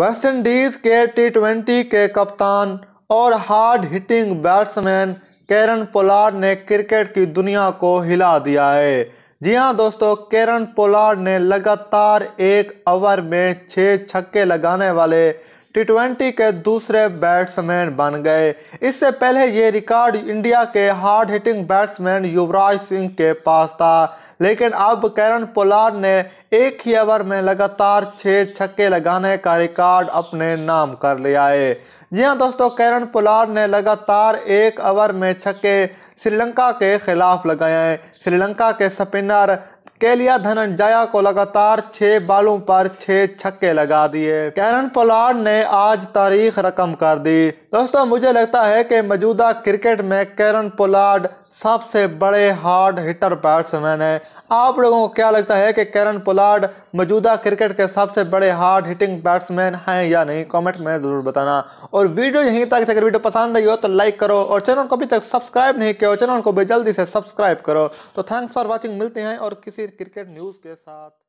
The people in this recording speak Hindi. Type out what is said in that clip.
वेस्ट इंडीज के टी ट्वेंटी के कप्तान और hard hitting batsman Kieron Pollard ने क्रिकेट की दुनिया को हिला दिया है जी हाँ दोस्तों केरन पोलार्ड ने लगातार एक ओवर में छः छक्के लगाने वाले टी ट्वेंटी के दूसरे बैट्समैन बन गए इससे पहले ये रिकॉर्ड इंडिया के hard hitting batsman Yuvraj Singh के पास था लेकिन अब कैरन पोलार्ड ने एक ही ओवर में लगातार छः छक्के लगाने का रिकॉर्ड अपने नाम कर लिया है जी हाँ दोस्तों कैरन पोलार्ड ने लगातार एक ओवर में छक्के श्रीलंका के खिलाफ लगाए हैं श्रीलंका के स्पिनर केलिया धनन जया को लगातार छः बालों पर छः छक्के लगा दिए कैरन पोलार्ड ने आज तारीख रकम कर दी दोस्तों मुझे लगता है कि मौजूदा क्रिकेट में कैरन पोलार्ड सबसे बड़े हार्ड हिटर बैट्समैन है आप लोगों को क्या लगता है कि कैरन पोलार्ड मौजूदा क्रिकेट के सबसे बड़े हार्ड हिटिंग बैट्समैन हैं या नहीं कमेंट में ज़रूर बताना और वीडियो यहीं तक अगर वीडियो पसंद आई हो तो लाइक करो और चैनल को अभी तक सब्सक्राइब नहीं किया चैनल को भी जल्दी से सब्सक्राइब करो तो थैंक्स फॉर वॉचिंग मिलते हैं और किसी क्रिकेट न्यूज़ के साथ